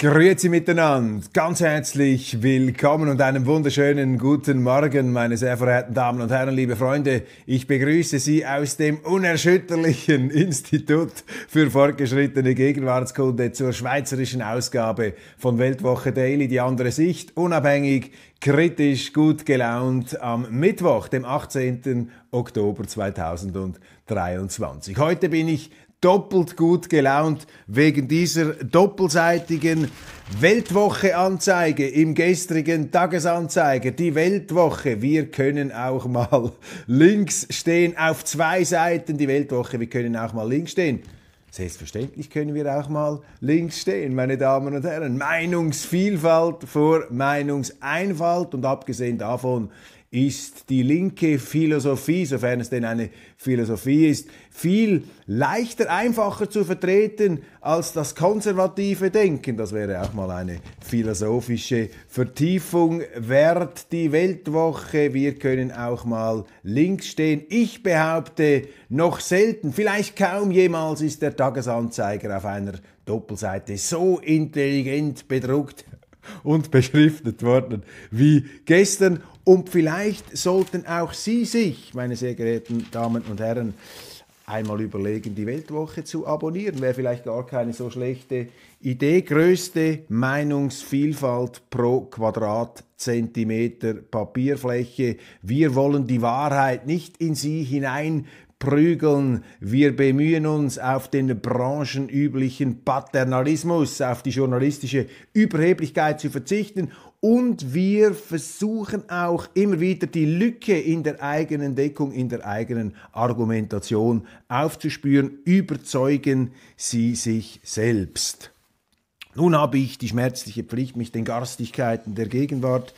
Grüezi miteinander, ganz herzlich willkommen und einen wunderschönen guten Morgen, meine sehr verehrten Damen und Herren, liebe Freunde. Ich begrüße Sie aus dem unerschütterlichen Institut für fortgeschrittene Gegenwartskunde zur schweizerischen Ausgabe von Weltwoche Daily, die andere Sicht, unabhängig, kritisch, gut gelaunt am Mittwoch, dem 18. Oktober 2023. Heute bin ich doppelt gut gelaunt wegen dieser doppelseitigen Weltwoche-Anzeige im gestrigen Tagesanzeiger. Die Weltwoche. Wir können auch mal links stehen. Auf zwei Seiten die Weltwoche. Wir können auch mal links stehen. Selbstverständlich können wir auch mal links stehen, meine Damen und Herren. Meinungsvielfalt vor Meinungseinfalt und abgesehen davon ist die linke Philosophie, sofern es denn eine Philosophie ist, viel leichter, einfacher zu vertreten als das konservative Denken. Das wäre auch mal eine philosophische Vertiefung wert. Die Weltwoche, wir können auch mal links stehen. Ich behaupte, noch selten, vielleicht kaum jemals ist der Tagesanzeiger auf einer Doppelseite so intelligent bedruckt und beschriftet worden wie gestern. Und vielleicht sollten auch Sie sich, meine sehr geehrten Damen und Herren, einmal überlegen, die Weltwoche zu abonnieren. Wäre vielleicht gar keine so schlechte Idee. Größte Meinungsvielfalt pro Quadratzentimeter Papierfläche. Wir wollen die Wahrheit nicht in Sie hinein prügeln. Wir bemühen uns auf den branchenüblichen Paternalismus, auf die journalistische Überheblichkeit zu verzichten und wir versuchen auch immer wieder die Lücke in der eigenen Deckung, in der eigenen Argumentation aufzuspüren. Überzeugen Sie sich selbst. Nun habe ich die schmerzliche Pflicht, mich den Garstigkeiten der Gegenwart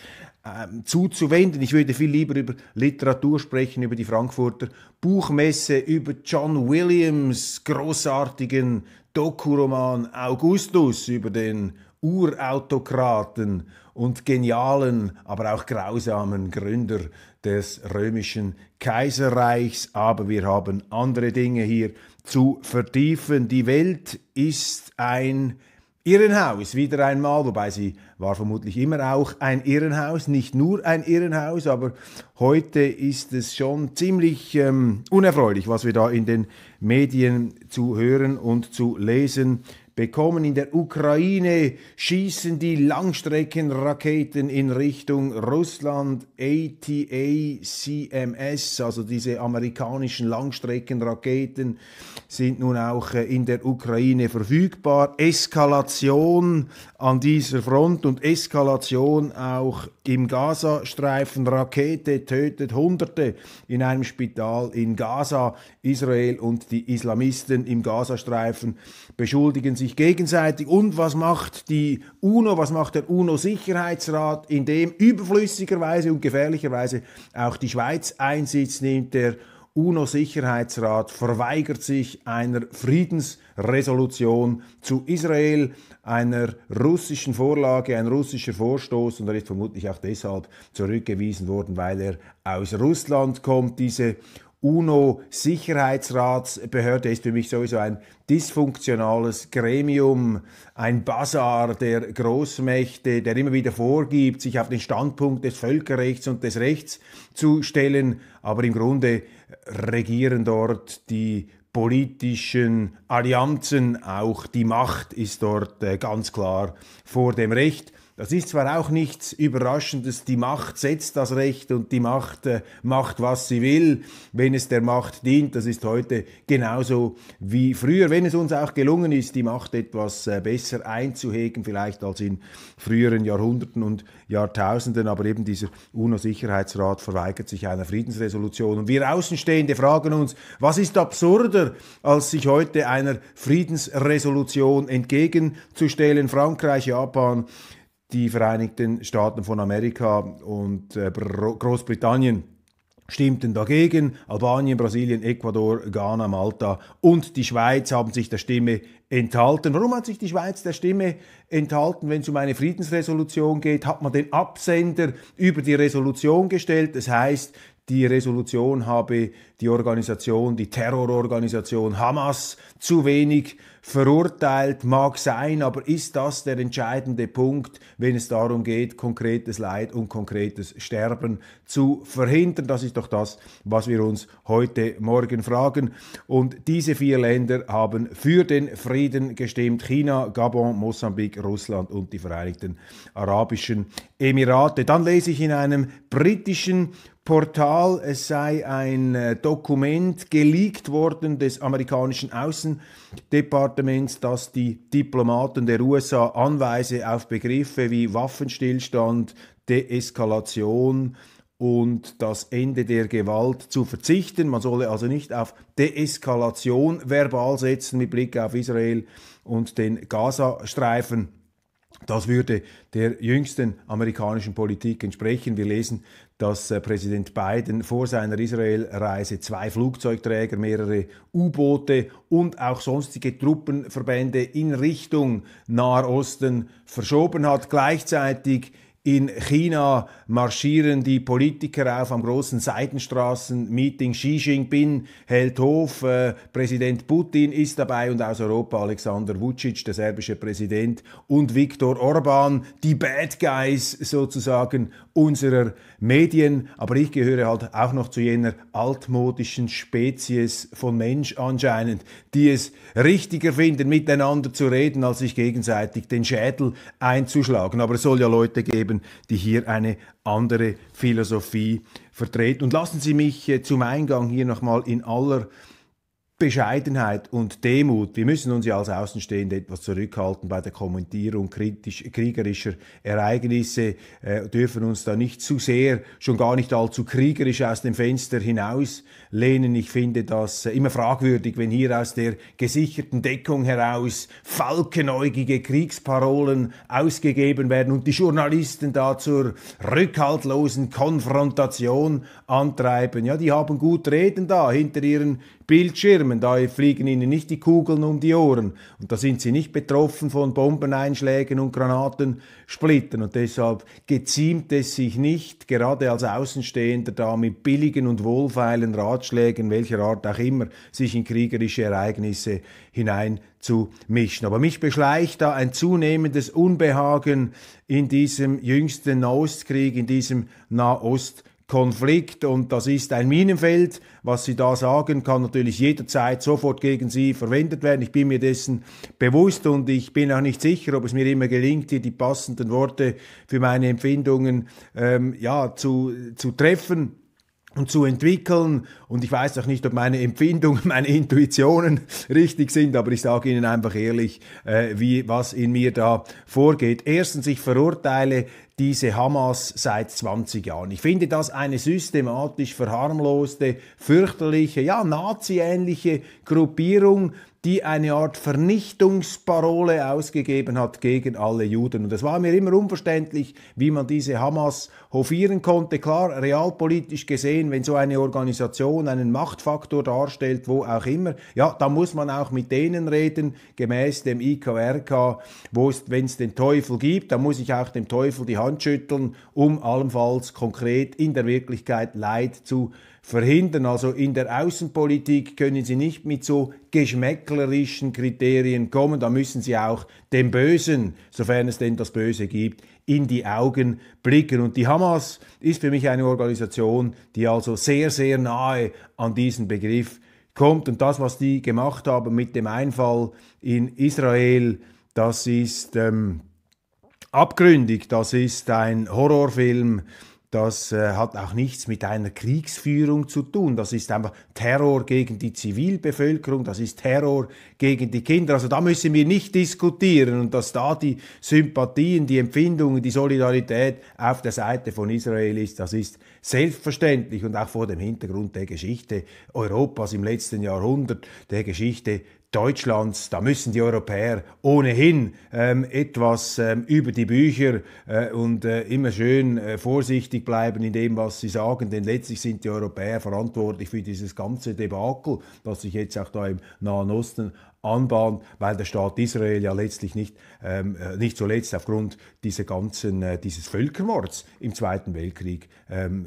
ähm, zuzuwenden. Ich würde viel lieber über Literatur sprechen, über die Frankfurter Buchmesse, über John Williams großartigen Dokuroman Augustus, über den Urautokraten und genialen, aber auch grausamen Gründer des römischen Kaiserreichs. Aber wir haben andere Dinge hier zu vertiefen. Die Welt ist ein Irrenhaus, wieder einmal, wobei sie war vermutlich immer auch ein Irrenhaus, nicht nur ein Irrenhaus, aber heute ist es schon ziemlich ähm, unerfreulich, was wir da in den Medien zu hören und zu lesen bekommen in der Ukraine, schießen die Langstreckenraketen in Richtung Russland, ATACMS, also diese amerikanischen Langstreckenraketen sind nun auch äh, in der Ukraine verfügbar. Eskalation an dieser Front und Eskalation auch im Gazastreifen. Rakete tötet Hunderte in einem Spital in Gaza. Israel und die Islamisten im Gazastreifen beschuldigen sich sich gegenseitig. Und was macht die UNO, was macht der UNO-Sicherheitsrat, in dem überflüssigerweise und gefährlicherweise auch die Schweiz Einsitz nimmt? Der UNO-Sicherheitsrat verweigert sich einer Friedensresolution zu Israel, einer russischen Vorlage, ein russischer Vorstoß und er ist vermutlich auch deshalb zurückgewiesen worden, weil er aus Russland kommt. Diese UNO-Sicherheitsratsbehörde ist für mich sowieso ein dysfunktionales Gremium, ein Bazar der Großmächte, der immer wieder vorgibt, sich auf den Standpunkt des Völkerrechts und des Rechts zu stellen, aber im Grunde regieren dort die politischen Allianzen, auch die Macht ist dort äh, ganz klar vor dem Recht. Das ist zwar auch nichts Überraschendes, die Macht setzt das Recht und die Macht äh, macht, was sie will, wenn es der Macht dient. Das ist heute genauso wie früher, wenn es uns auch gelungen ist, die Macht etwas äh, besser einzuhegen, vielleicht als in früheren Jahrhunderten und Jahrtausenden. Aber eben dieser UNO-Sicherheitsrat verweigert sich einer Friedensresolution. Und wir Außenstehende fragen uns, was ist absurder, als sich heute einer Friedensresolution entgegenzustellen? Frankreich, Japan, die Vereinigten Staaten von Amerika und äh, Großbritannien stimmten dagegen. Albanien, Brasilien, Ecuador, Ghana, Malta und die Schweiz haben sich der Stimme enthalten. Warum hat sich die Schweiz der Stimme enthalten? Wenn es um eine Friedensresolution geht, hat man den Absender über die Resolution gestellt. Das heißt, die Resolution habe die Organisation, die Terrororganisation Hamas zu wenig verurteilt, mag sein, aber ist das der entscheidende Punkt, wenn es darum geht, konkretes Leid und konkretes Sterben zu verhindern? Das ist doch das, was wir uns heute Morgen fragen. Und diese vier Länder haben für den Frieden gestimmt. China, Gabon, Mosambik, Russland und die Vereinigten Arabischen Emirate. Dann lese ich in einem britischen Portal, es sei ein äh, Dokument geleakt worden des amerikanischen Außendepartements, das die Diplomaten der USA anweise auf Begriffe wie Waffenstillstand, Deeskalation und das Ende der Gewalt zu verzichten. Man solle also nicht auf Deeskalation verbal setzen mit Blick auf Israel und den Gazastreifen. Das würde der jüngsten amerikanischen Politik entsprechen. Wir lesen, dass äh, Präsident Biden vor seiner Israel-Reise zwei Flugzeugträger, mehrere U-Boote und auch sonstige Truppenverbände in Richtung Nahosten verschoben hat. Gleichzeitig in China marschieren die Politiker auf am großen Seitenstraßen-Meeting. Xi Jinping hält Hof, äh, Präsident Putin ist dabei und aus Europa Alexander Vucic, der serbische Präsident, und Viktor Orban, die Bad Guys sozusagen unserer Medien. Aber ich gehöre halt auch noch zu jener altmodischen Spezies von Mensch anscheinend, die es richtiger finden, miteinander zu reden, als sich gegenseitig den Schädel einzuschlagen. Aber es soll ja Leute geben, geben, die hier eine andere Philosophie vertreten. Und lassen Sie mich äh, zum Eingang hier nochmal in aller Bescheidenheit und Demut. Wir müssen uns ja als Außenstehende etwas zurückhalten bei der Kommentierung kritisch, kriegerischer Ereignisse, äh, dürfen uns da nicht zu sehr, schon gar nicht allzu kriegerisch aus dem Fenster hinauslehnen. Ich finde das äh, immer fragwürdig, wenn hier aus der gesicherten Deckung heraus falkenäugige Kriegsparolen ausgegeben werden und die Journalisten da zur rückhaltlosen Konfrontation antreiben. Ja, die haben gut reden da hinter ihren Bildschirmen, daher fliegen ihnen nicht die Kugeln um die Ohren und da sind sie nicht betroffen von Bombeneinschlägen und Granatensplittern und deshalb geziemt es sich nicht, gerade als Außenstehender da mit billigen und wohlfeilen Ratschlägen, welcher Art auch immer, sich in kriegerische Ereignisse hinein zu mischen. Aber mich beschleicht da ein zunehmendes Unbehagen in diesem jüngsten Nahostkrieg, in diesem Nahostkrieg. Konflikt und das ist ein Minenfeld. Was Sie da sagen, kann natürlich jederzeit sofort gegen Sie verwendet werden. Ich bin mir dessen bewusst und ich bin auch nicht sicher, ob es mir immer gelingt, hier die passenden Worte für meine Empfindungen ähm, ja, zu, zu treffen und zu entwickeln. Und ich weiß auch nicht, ob meine Empfindungen, meine Intuitionen richtig sind, aber ich sage Ihnen einfach ehrlich, äh, wie, was in mir da vorgeht. Erstens, ich verurteile diese Hamas seit 20 Jahren. Ich finde das eine systematisch verharmloste, fürchterliche, ja, Nazi-ähnliche Gruppierung, die eine Art Vernichtungsparole ausgegeben hat gegen alle Juden. Und es war mir immer unverständlich, wie man diese Hamas hofieren konnte. Klar, realpolitisch gesehen, wenn so eine Organisation einen Machtfaktor darstellt, wo auch immer, ja, da muss man auch mit denen reden, gemäß dem IKRK, wo es, wenn es den Teufel gibt, dann muss ich auch dem Teufel die Hand schütteln, um allenfalls konkret in der Wirklichkeit Leid zu verhindern. Also in der Außenpolitik können sie nicht mit so geschmäcklerischen Kriterien kommen. Da müssen sie auch dem Bösen, sofern es denn das Böse gibt, in die Augen blicken. Und die Hamas ist für mich eine Organisation, die also sehr, sehr nahe an diesen Begriff kommt. Und das, was die gemacht haben mit dem Einfall in Israel, das ist ähm, abgründig, das ist ein Horrorfilm das äh, hat auch nichts mit einer Kriegsführung zu tun. Das ist einfach Terror gegen die Zivilbevölkerung, das ist Terror gegen die Kinder. Also da müssen wir nicht diskutieren und dass da die Sympathien, die Empfindungen, die Solidarität auf der Seite von Israel ist, das ist selbstverständlich und auch vor dem Hintergrund der Geschichte Europas im letzten Jahrhundert, der Geschichte Deutschlands, da müssen die Europäer ohnehin ähm, etwas ähm, über die Bücher äh, und äh, immer schön äh, vorsichtig bleiben in dem, was sie sagen, denn letztlich sind die Europäer verantwortlich für dieses ganze Debakel, das sich jetzt auch da im Nahen Osten anbahnt, weil der Staat Israel ja letztlich nicht, ähm, äh, nicht zuletzt aufgrund dieser ganzen, äh, dieses Völkermords im Zweiten Weltkrieg ähm,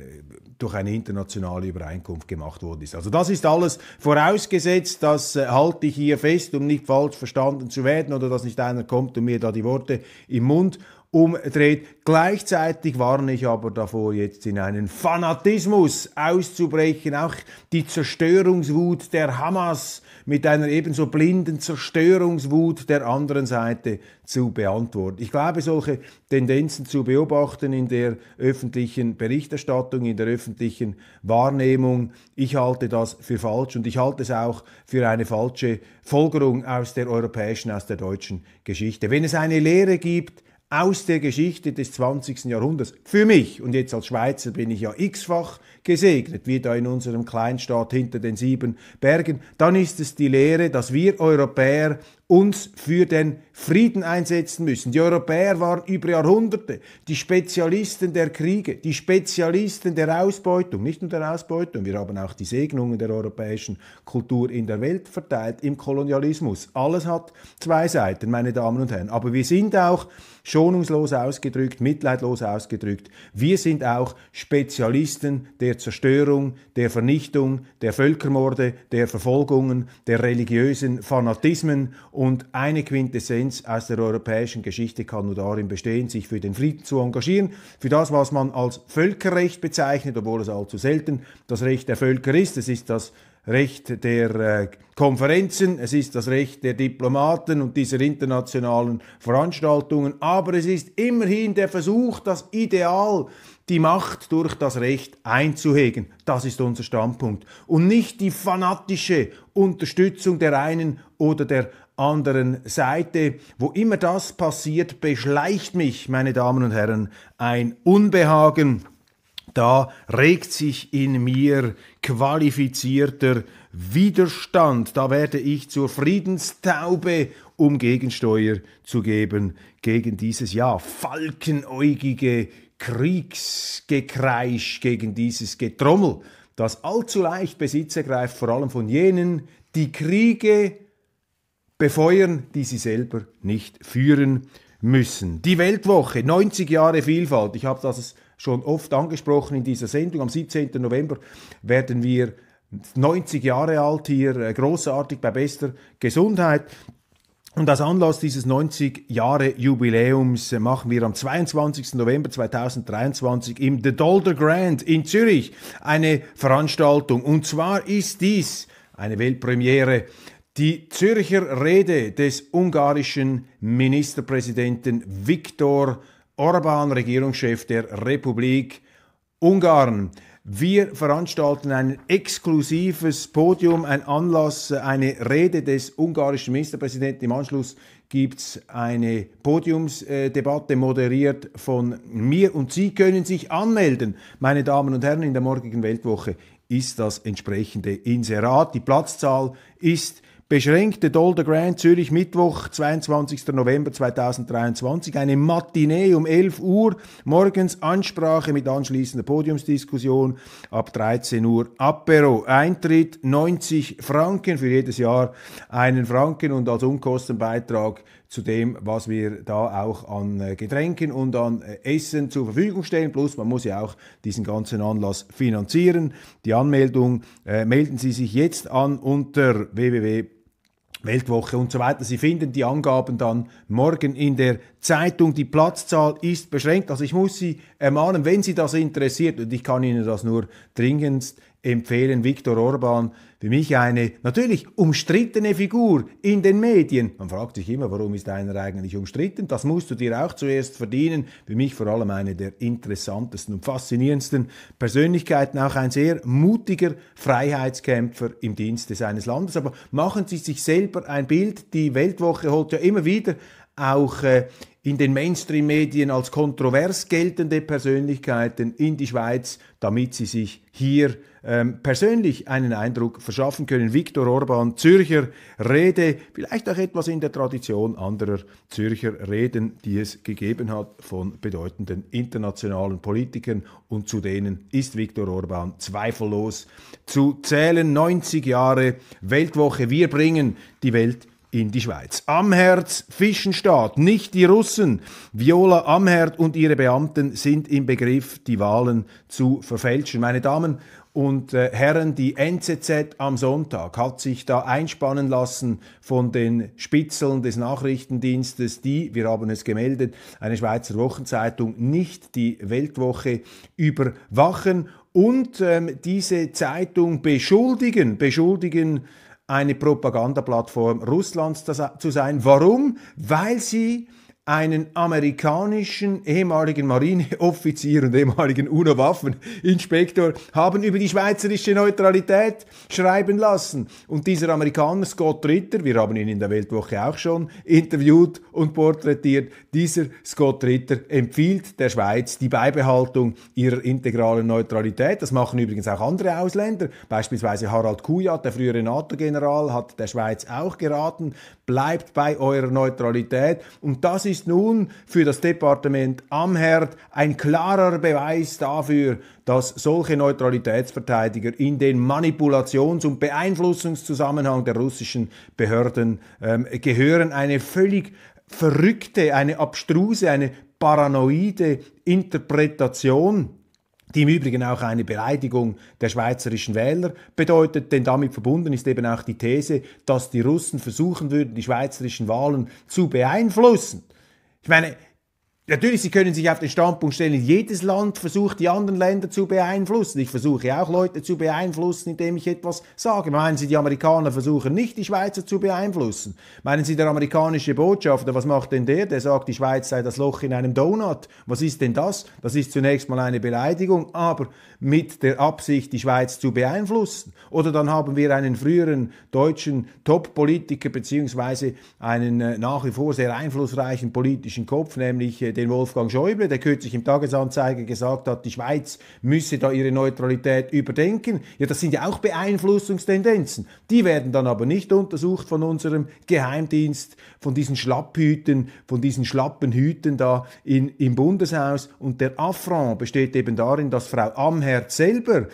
durch eine internationale Übereinkunft gemacht worden ist. Also das ist alles vorausgesetzt, das äh, halte ich hier fest, um nicht falsch verstanden zu werden oder dass nicht einer kommt und mir da die Worte im Mund umdreht. Gleichzeitig warne ich aber davor, jetzt in einen Fanatismus auszubrechen. Auch die Zerstörungswut der Hamas mit einer ebenso blinden Zerstörungswut der anderen Seite zu beantworten. Ich glaube, solche Tendenzen zu beobachten in der öffentlichen Berichterstattung, in der öffentlichen Wahrnehmung, ich halte das für falsch und ich halte es auch für eine falsche Folgerung aus der europäischen, aus der deutschen Geschichte. Wenn es eine Lehre gibt, aus der Geschichte des 20. Jahrhunderts. Für mich, und jetzt als Schweizer bin ich ja x-fach gesegnet, wie da in unserem Kleinstaat hinter den sieben Bergen, dann ist es die Lehre, dass wir Europäer uns für den Frieden einsetzen müssen. Die Europäer waren über Jahrhunderte die Spezialisten der Kriege, die Spezialisten der Ausbeutung, nicht nur der Ausbeutung, wir haben auch die Segnungen der europäischen Kultur in der Welt verteilt, im Kolonialismus. Alles hat zwei Seiten, meine Damen und Herren. Aber wir sind auch schonungslos ausgedrückt, mitleidlos ausgedrückt. Wir sind auch Spezialisten der Zerstörung, der Vernichtung, der Völkermorde, der Verfolgungen, der religiösen Fanatismen und eine Quintessenz aus der europäischen Geschichte kann nur darin bestehen, sich für den Frieden zu engagieren, für das, was man als Völkerrecht bezeichnet, obwohl es allzu selten das Recht der Völker ist. Es ist das Recht der äh, Konferenzen, es ist das Recht der Diplomaten und dieser internationalen Veranstaltungen, aber es ist immerhin der Versuch, das Ideal, die Macht durch das Recht einzuhegen. Das ist unser Standpunkt. Und nicht die fanatische Unterstützung der einen oder der anderen anderen Seite. Wo immer das passiert, beschleicht mich, meine Damen und Herren, ein Unbehagen. Da regt sich in mir qualifizierter Widerstand. Da werde ich zur Friedenstaube, um Gegensteuer zu geben gegen dieses ja falkenäugige Kriegsgekreisch, gegen dieses Getrommel, das allzu leicht Besitz ergreift, vor allem von jenen, die Kriege befeuern, die sie selber nicht führen müssen. Die Weltwoche, 90 Jahre Vielfalt. Ich habe das schon oft angesprochen in dieser Sendung. Am 17. November werden wir 90 Jahre alt hier, äh, großartig bei bester Gesundheit. Und als Anlass dieses 90 Jahre Jubiläums äh, machen wir am 22. November 2023 im The Dolder Grand in Zürich eine Veranstaltung. Und zwar ist dies eine Weltpremiere die Zürcher Rede des ungarischen Ministerpräsidenten Viktor Orban, Regierungschef der Republik Ungarn. Wir veranstalten ein exklusives Podium, ein Anlass, eine Rede des ungarischen Ministerpräsidenten. Im Anschluss gibt es eine Podiumsdebatte, moderiert von mir. Und Sie können sich anmelden, meine Damen und Herren, in der morgigen Weltwoche ist das entsprechende Inserat. Die Platzzahl ist beschränkte Dolder Grand Zürich Mittwoch, 22. November 2023, eine Matinee um 11 Uhr, morgens Ansprache mit anschließender Podiumsdiskussion, ab 13 Uhr Apero, Eintritt 90 Franken, für jedes Jahr einen Franken und als Unkostenbeitrag zu dem, was wir da auch an äh, Getränken und an äh, Essen zur Verfügung stellen. Plus, man muss ja auch diesen ganzen Anlass finanzieren. Die Anmeldung äh, melden Sie sich jetzt an unter www Weltwoche und so weiter. Sie finden die Angaben dann morgen in der Zeitung. Die Platzzahl ist beschränkt. Also ich muss Sie ermahnen, wenn Sie das interessiert, und ich kann Ihnen das nur dringendst empfehlen Viktor Orban für mich eine natürlich umstrittene Figur in den Medien. Man fragt sich immer, warum ist einer eigentlich umstritten? Das musst du dir auch zuerst verdienen. Für mich vor allem eine der interessantesten und faszinierendsten Persönlichkeiten, auch ein sehr mutiger Freiheitskämpfer im Dienste seines Landes. Aber machen Sie sich selber ein Bild. Die Weltwoche holt ja immer wieder auch äh, in den Mainstream-Medien als kontrovers geltende Persönlichkeiten in die Schweiz, damit sie sich hier ähm, persönlich einen Eindruck verschaffen können. Viktor Orban, Zürcher Rede, vielleicht auch etwas in der Tradition anderer Zürcher Reden, die es gegeben hat von bedeutenden internationalen Politikern und zu denen ist Viktor Orban zweifellos zu zählen. 90 Jahre Weltwoche, wir bringen die Welt in die Schweiz. Amherz, Fischenstaat, nicht die Russen. Viola Amherd und ihre Beamten sind im Begriff, die Wahlen zu verfälschen. Meine Damen und äh, Herren, die NZZ am Sonntag hat sich da einspannen lassen von den Spitzeln des Nachrichtendienstes, die, wir haben es gemeldet, eine Schweizer Wochenzeitung, nicht die Weltwoche überwachen und ähm, diese Zeitung beschuldigen, beschuldigen eine Propagandaplattform Russlands zu sein. Warum? Weil sie einen amerikanischen ehemaligen Marineoffizier und ehemaligen UNO-Waffeninspektor haben über die schweizerische Neutralität schreiben lassen. Und dieser Amerikaner Scott Ritter, wir haben ihn in der Weltwoche auch schon interviewt und porträtiert, dieser Scott Ritter empfiehlt der Schweiz die Beibehaltung ihrer integralen Neutralität. Das machen übrigens auch andere Ausländer, beispielsweise Harald Kujat, der frühere NATO-General, hat der Schweiz auch geraten, bleibt bei eurer Neutralität. Und das ist nun für das Departement Amherd ein klarer Beweis dafür, dass solche Neutralitätsverteidiger in den Manipulations- und Beeinflussungszusammenhang der russischen Behörden ähm, gehören. Eine völlig verrückte, eine abstruse, eine paranoide Interpretation die im Übrigen auch eine Beleidigung der schweizerischen Wähler bedeutet, denn damit verbunden ist eben auch die These, dass die Russen versuchen würden, die schweizerischen Wahlen zu beeinflussen. Ich meine, Natürlich, Sie können sich auf den Standpunkt stellen, jedes Land versucht, die anderen Länder zu beeinflussen. Ich versuche auch Leute zu beeinflussen, indem ich etwas sage. Meinen Sie, die Amerikaner versuchen nicht, die Schweizer zu beeinflussen? Meinen Sie, der amerikanische Botschafter, was macht denn der? Der sagt, die Schweiz sei das Loch in einem Donut. Was ist denn das? Das ist zunächst mal eine Beleidigung, aber mit der Absicht, die Schweiz zu beeinflussen. Oder dann haben wir einen früheren deutschen Top-Politiker beziehungsweise einen äh, nach wie vor sehr einflussreichen politischen Kopf, nämlich äh, den Wolfgang Schäuble, der kürzlich im Tagesanzeiger gesagt hat, die Schweiz müsse da ihre Neutralität überdenken. Ja, das sind ja auch Beeinflussungstendenzen. Die werden dann aber nicht untersucht von unserem Geheimdienst, von diesen Schlapphüten, von diesen schlappen Hüten da in, im Bundeshaus. Und der Affront besteht eben darin, dass Frau Amherd selber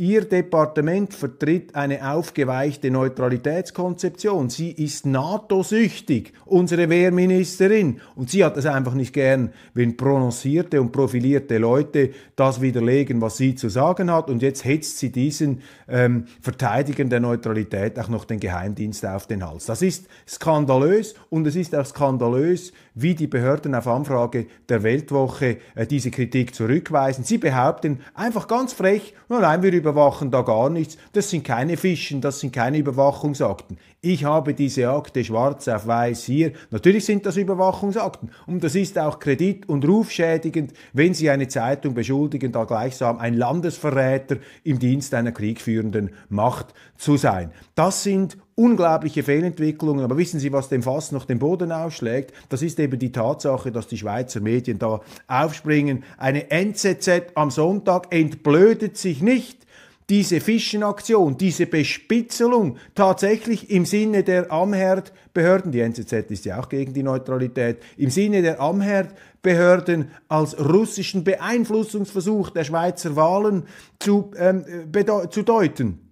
Ihr Departement vertritt eine aufgeweichte Neutralitätskonzeption. Sie ist NATO-süchtig, unsere Wehrministerin. Und sie hat es einfach nicht gern, wenn prononcierte und profilierte Leute das widerlegen, was sie zu sagen hat. Und jetzt hetzt sie diesen ähm, Verteidigern der Neutralität auch noch den Geheimdienst auf den Hals. Das ist skandalös und es ist auch skandalös, wie die Behörden auf Anfrage der Weltwoche äh, diese Kritik zurückweisen. Sie behaupten einfach ganz frech, nein, wir überwachen da gar nichts, das sind keine Fischen, das sind keine Überwachungsakten. Ich habe diese Akte schwarz auf weiß hier. Natürlich sind das Überwachungsakten und das ist auch kredit- und rufschädigend, wenn Sie eine Zeitung beschuldigen, da gleichsam ein Landesverräter im Dienst einer kriegführenden Macht zu sein. Das sind unglaubliche Fehlentwicklungen. Aber wissen Sie, was dem Fass noch den Boden ausschlägt? Das ist eben die Tatsache, dass die Schweizer Medien da aufspringen. Eine NZZ am Sonntag entblödet sich nicht diese Fischenaktion, diese Bespitzelung tatsächlich im Sinne der Amherd-Behörden, die NZZ ist ja auch gegen die Neutralität, im Sinne der Amherd-Behörden als russischen Beeinflussungsversuch der Schweizer Wahlen zu, ähm, äh, zu deuten.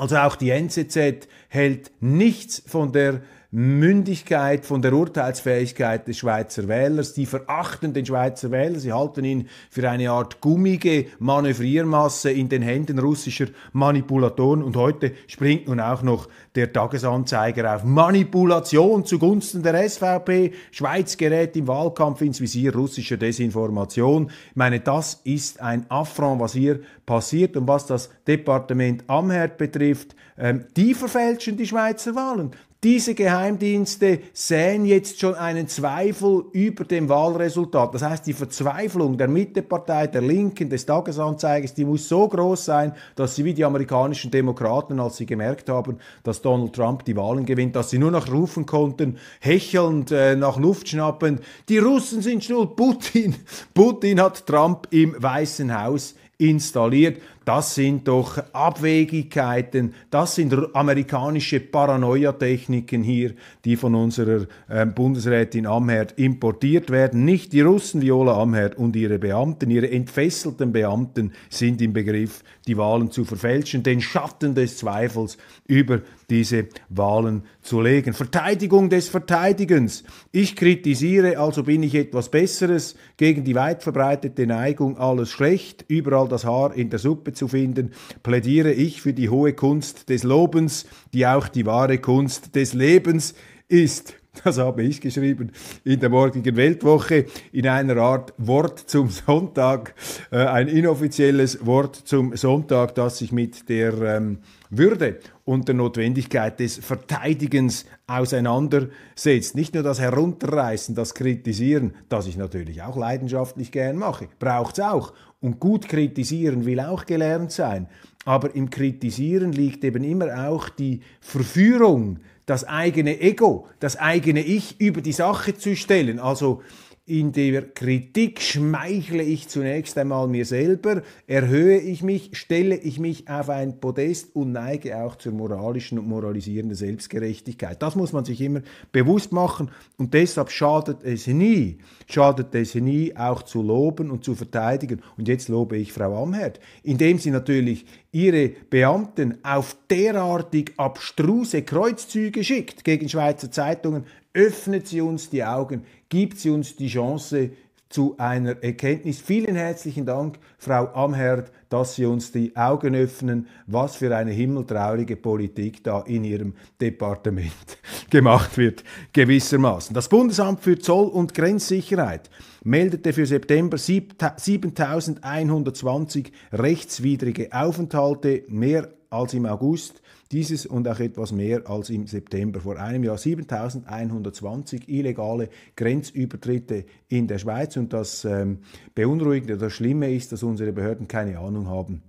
Also auch die NZZ hält nichts von der Mündigkeit, von der Urteilsfähigkeit des Schweizer Wählers. Die verachten den Schweizer Wähler, sie halten ihn für eine Art gummige Manövriermasse in den Händen russischer Manipulatoren. Und heute springt nun auch noch der Tagesanzeiger auf Manipulation zugunsten der SVP. Schweiz gerät im Wahlkampf ins Visier russischer Desinformation. Ich meine, das ist ein Affront, was hier passiert und was das Departement Amherd betrifft. Ähm, die verfälschen die Schweizer Wahlen. Diese Geheimdienste säen jetzt schon einen Zweifel über dem Wahlresultat. Das heißt, die Verzweiflung der Mittepartei, der Linken, des Tagesanzeigers, die muss so groß sein, dass sie wie die amerikanischen Demokraten, als sie gemerkt haben, dass Donald Trump die Wahlen gewinnt, dass sie nur noch rufen konnten, hechelnd, äh, nach Luft schnappend, die Russen sind schuld, Putin. Putin hat Trump im Weißen Haus installiert. Das sind doch Abwegigkeiten, das sind amerikanische Paranoiatechniken hier, die von unserer äh, Bundesrätin Amherd importiert werden. Nicht die Russen, Viola Amherd, und ihre Beamten, ihre entfesselten Beamten sind im Begriff, die Wahlen zu verfälschen, den Schatten des Zweifels über diese Wahlen zu legen. Verteidigung des Verteidigens. Ich kritisiere, also bin ich etwas Besseres gegen die weit verbreitete Neigung, alles schlecht, überall das Haar in der Suppe zu finden, plädiere ich für die hohe Kunst des Lobens, die auch die wahre Kunst des Lebens ist. das habe ich geschrieben, in der morgigen Weltwoche in einer Art Wort zum Sonntag, äh, ein inoffizielles Wort zum Sonntag, das sich mit der ähm, Würde und der Notwendigkeit des Verteidigens auseinandersetzt. Nicht nur das Herunterreißen, das Kritisieren, das ich natürlich auch leidenschaftlich gern mache, braucht es auch. Und gut kritisieren will auch gelernt sein. Aber im Kritisieren liegt eben immer auch die Verführung das eigene Ego, das eigene Ich über die Sache zu stellen. Also in der Kritik schmeichle ich zunächst einmal mir selber, erhöhe ich mich, stelle ich mich auf ein Podest und neige auch zur moralischen und moralisierenden Selbstgerechtigkeit. Das muss man sich immer bewusst machen und deshalb schadet es nie, schadet es nie, auch zu loben und zu verteidigen. Und jetzt lobe ich Frau Amherd, indem sie natürlich ihre Beamten auf derartig abstruse Kreuzzüge schickt gegen Schweizer Zeitungen, Öffnet sie uns die Augen, gibt sie uns die Chance zu einer Erkenntnis. Vielen herzlichen Dank, Frau Amherd, dass Sie uns die Augen öffnen, was für eine himmeltraurige Politik da in Ihrem Departement gemacht wird, gewissermaßen. Das Bundesamt für Zoll- und Grenzsicherheit meldete für September 7120 rechtswidrige Aufenthalte, mehr als im August dieses und auch etwas mehr als im September vor einem Jahr. 7120 illegale Grenzübertritte in der Schweiz und das ähm, Beunruhigende, das Schlimme ist, dass unsere Behörden keine Ahnung haben,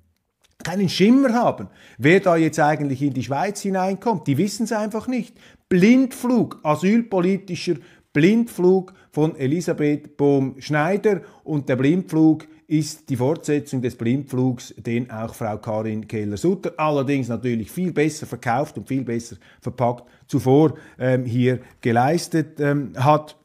keinen Schimmer haben, wer da jetzt eigentlich in die Schweiz hineinkommt. Die wissen es einfach nicht. Blindflug, asylpolitischer Blindflug von Elisabeth Bohm-Schneider und der Blindflug ist die Fortsetzung des Blindflugs, den auch Frau Karin keller sutter allerdings natürlich viel besser verkauft und viel besser verpackt, zuvor ähm, hier geleistet ähm, hat.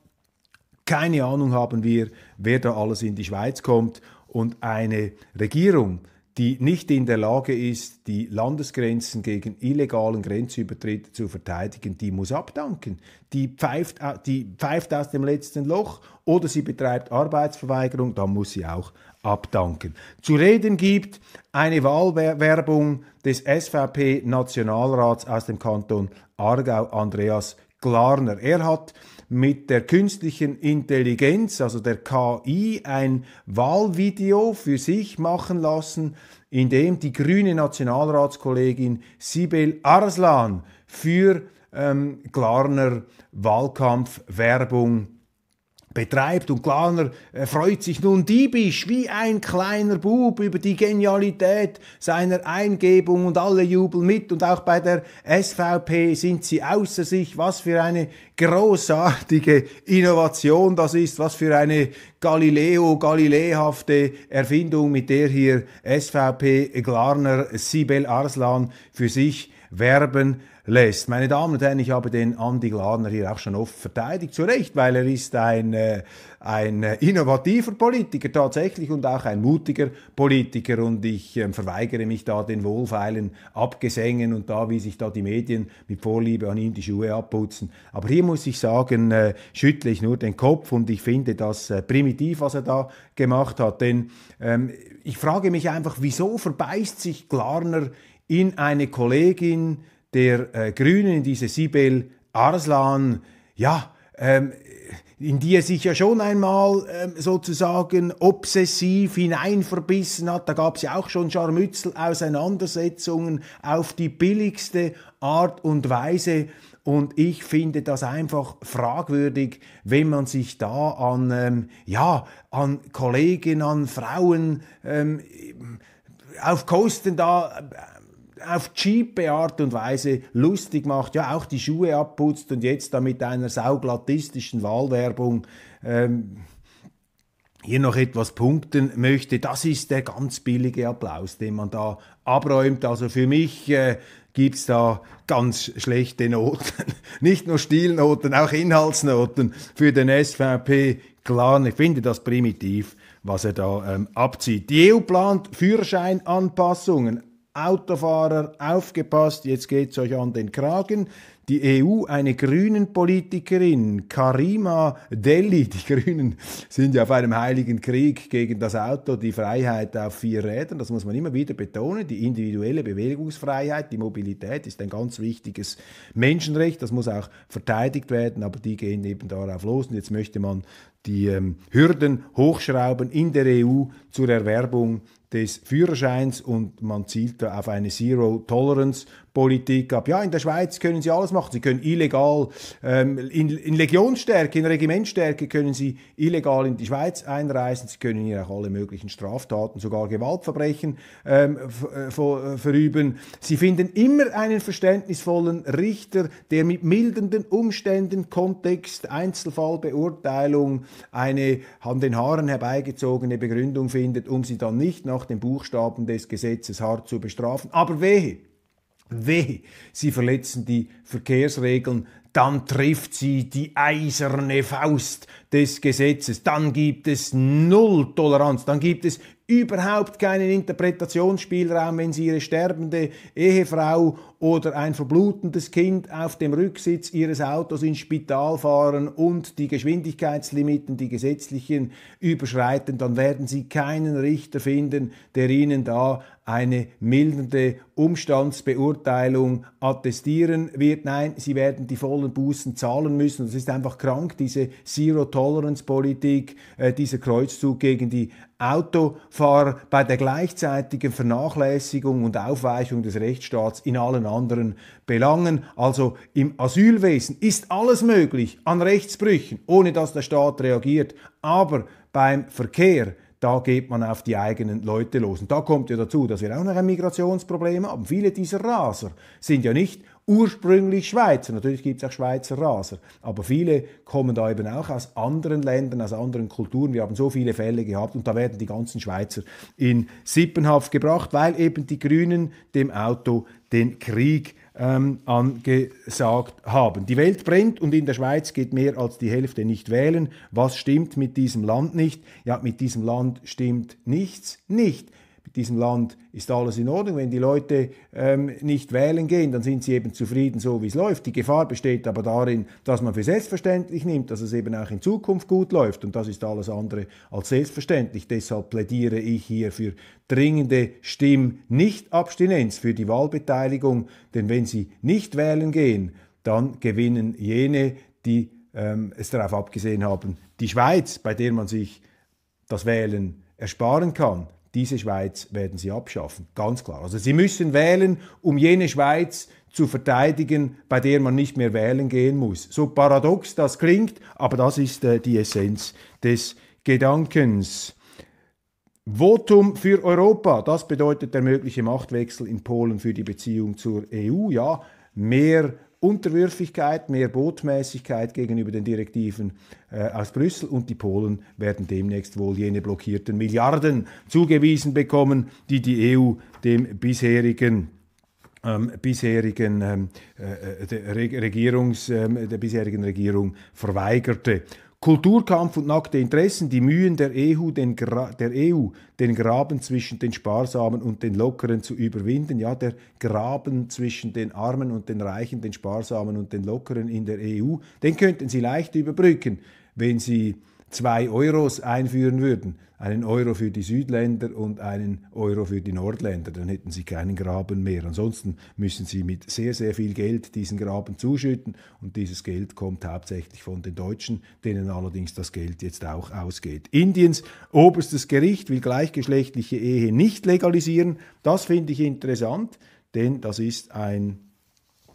Keine Ahnung haben wir, wer da alles in die Schweiz kommt und eine Regierung die nicht in der Lage ist, die Landesgrenzen gegen illegalen Grenzübertritt zu verteidigen, die muss abdanken. Die pfeift, äh, die pfeift aus dem letzten Loch oder sie betreibt Arbeitsverweigerung, dann muss sie auch abdanken. Zu reden gibt eine Wahlwerbung des SVP-Nationalrats aus dem Kanton Aargau, Andreas Glarner. Er hat mit der künstlichen Intelligenz, also der KI, ein Wahlvideo für sich machen lassen, in dem die grüne Nationalratskollegin Sibel Arslan für ähm, Klarner Wahlkampfwerbung betreibt. Und Glaner äh, freut sich nun diebisch wie ein kleiner Bub über die Genialität seiner Eingebung und alle jubeln mit. Und auch bei der SVP sind sie außer sich. Was für eine großartige Innovation das ist, was für eine Galileo Galileihafte Erfindung, mit der hier SVP Glarner Sibel Arslan für sich werben lässt. Meine Damen und Herren, ich habe den Andi Gladner hier auch schon oft verteidigt, zu Recht, weil er ist ein, äh, ein äh, innovativer Politiker tatsächlich und auch ein mutiger Politiker und ich äh, verweigere mich da den wohlfeilen Abgesängen und da, wie sich da die Medien mit Vorliebe an ihm die Schuhe abputzen. Aber hier muss ich sagen, äh, schüttle ich nur den Kopf und ich finde das äh, primitiv, was er da gemacht hat, denn ähm, ich frage mich einfach, wieso verbeißt sich Glarner in eine Kollegin, der äh, Grünen, diese Sibel Arslan, ja, ähm, in die er sich ja schon einmal ähm, sozusagen obsessiv hineinverbissen hat. Da gab es ja auch schon Scharmützel-Auseinandersetzungen auf die billigste Art und Weise. Und ich finde das einfach fragwürdig, wenn man sich da an, ähm, ja, an Kollegen, an Frauen ähm, auf Kosten da äh, auf cheap Art und Weise lustig macht, ja auch die Schuhe abputzt und jetzt da mit einer sauglattistischen Wahlwerbung ähm, hier noch etwas punkten möchte, das ist der ganz billige Applaus, den man da abräumt. Also für mich äh, gibt es da ganz schlechte Noten. Nicht nur Stilnoten, auch Inhaltsnoten für den SVP. Klar, ich finde das primitiv, was er da ähm, abzieht. Die EU plant Führerscheinanpassungen Autofahrer, aufgepasst, jetzt geht es euch an den Kragen. Die EU, eine grünen Politikerin, Karima Deli, die Grünen sind ja auf einem heiligen Krieg gegen das Auto, die Freiheit auf vier Rädern, das muss man immer wieder betonen, die individuelle Bewegungsfreiheit, die Mobilität ist ein ganz wichtiges Menschenrecht, das muss auch verteidigt werden, aber die gehen eben darauf los und jetzt möchte man die ähm, Hürden hochschrauben in der EU zur Erwerbung des Führerscheins und man zielt da auf eine Zero Tolerance Politik ab. Ja, in der Schweiz können sie alles machen. Sie können illegal, ähm, in, in Legionsstärke, in Regimentstärke können sie illegal in die Schweiz einreisen. Sie können hier auch alle möglichen Straftaten, sogar Gewaltverbrechen ähm, äh, äh, verüben. Sie finden immer einen verständnisvollen Richter, der mit mildernden Umständen, Kontext, Einzelfallbeurteilung eine an den Haaren herbeigezogene Begründung findet, um sie dann nicht nach den Buchstaben des Gesetzes hart zu bestrafen. Aber wehe, Weh, sie verletzen die Verkehrsregeln, dann trifft sie die eiserne Faust des Gesetzes, dann gibt es null Toleranz, dann gibt es überhaupt keinen Interpretationsspielraum, wenn sie ihre sterbende Ehefrau oder ein verblutendes Kind auf dem Rücksitz ihres Autos ins Spital fahren und die Geschwindigkeitslimiten, die gesetzlichen, überschreiten, dann werden sie keinen Richter finden, der ihnen da eine mildernde Umstandsbeurteilung attestieren wird. Nein, sie werden die vollen Bußen zahlen müssen. Das ist einfach krank, diese Zero-Tolerance-Politik, äh, dieser Kreuzzug gegen die Autofahrer bei der gleichzeitigen Vernachlässigung und Aufweichung des Rechtsstaats in allen anderen Belangen. Also im Asylwesen ist alles möglich an Rechtsbrüchen, ohne dass der Staat reagiert. Aber beim Verkehr da geht man auf die eigenen Leute los. Und da kommt ja dazu, dass wir auch noch ein Migrationsproblem haben. Viele dieser Raser sind ja nicht ursprünglich Schweizer. Natürlich gibt es auch Schweizer Raser, aber viele kommen da eben auch aus anderen Ländern, aus anderen Kulturen. Wir haben so viele Fälle gehabt und da werden die ganzen Schweizer in Sippenhaft gebracht, weil eben die Grünen dem Auto den Krieg ähm, angesagt haben. Die Welt brennt und in der Schweiz geht mehr als die Hälfte nicht wählen. Was stimmt mit diesem Land nicht? Ja, mit diesem Land stimmt nichts nicht mit diesem Land ist alles in Ordnung. Wenn die Leute ähm, nicht wählen gehen, dann sind sie eben zufrieden, so wie es läuft. Die Gefahr besteht aber darin, dass man für selbstverständlich nimmt, dass es eben auch in Zukunft gut läuft. Und das ist alles andere als selbstverständlich. Deshalb plädiere ich hier für dringende Stimm-Nicht-Abstinenz, für die Wahlbeteiligung. Denn wenn sie nicht wählen gehen, dann gewinnen jene, die ähm, es darauf abgesehen haben, die Schweiz, bei der man sich das Wählen ersparen kann diese Schweiz werden sie abschaffen. Ganz klar. Also sie müssen wählen, um jene Schweiz zu verteidigen, bei der man nicht mehr wählen gehen muss. So paradox das klingt, aber das ist äh, die Essenz des Gedankens. Votum für Europa, das bedeutet der mögliche Machtwechsel in Polen für die Beziehung zur EU. Ja, mehr Unterwürfigkeit, mehr Botmäßigkeit gegenüber den Direktiven äh, aus Brüssel und die Polen werden demnächst wohl jene blockierten Milliarden zugewiesen bekommen, die die EU dem bisherigen ähm, bisherigen ähm, äh, äh der Regierungs, ähm, der bisherigen Regierung verweigerte. Kulturkampf und nackte Interessen, die Mühen der EU, den Gra der EU, den Graben zwischen den Sparsamen und den Lockeren zu überwinden. Ja, der Graben zwischen den Armen und den Reichen, den Sparsamen und den Lockeren in der EU, den könnten Sie leicht überbrücken, wenn Sie zwei Euros einführen würden, einen Euro für die Südländer und einen Euro für die Nordländer, dann hätten sie keinen Graben mehr. Ansonsten müssen sie mit sehr, sehr viel Geld diesen Graben zuschütten und dieses Geld kommt hauptsächlich von den Deutschen, denen allerdings das Geld jetzt auch ausgeht. Indiens oberstes Gericht will gleichgeschlechtliche Ehe nicht legalisieren. Das finde ich interessant, denn das ist ein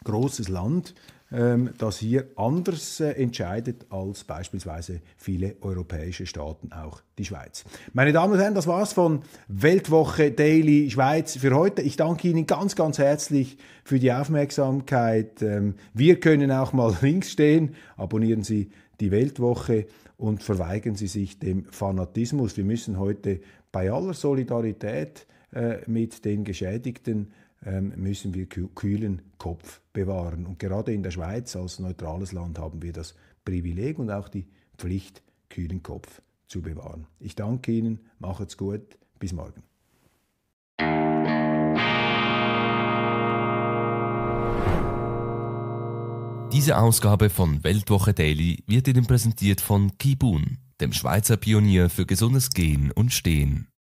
großes Land ähm, das hier anders äh, entscheidet als beispielsweise viele europäische Staaten, auch die Schweiz. Meine Damen und Herren, das war's von Weltwoche Daily Schweiz für heute. Ich danke Ihnen ganz, ganz herzlich für die Aufmerksamkeit. Ähm, wir können auch mal links stehen. Abonnieren Sie die Weltwoche und verweigern Sie sich dem Fanatismus. Wir müssen heute bei aller Solidarität äh, mit den Geschädigten ähm, müssen wir kühlen Kopf bewahren. Und gerade in der Schweiz als neutrales Land haben wir das Privileg und auch die Pflicht, kühlen Kopf zu bewahren. Ich danke Ihnen, macht's gut, bis morgen. Diese Ausgabe von Weltwoche Daily wird Ihnen präsentiert von Kibun, dem Schweizer Pionier für gesundes Gehen und Stehen.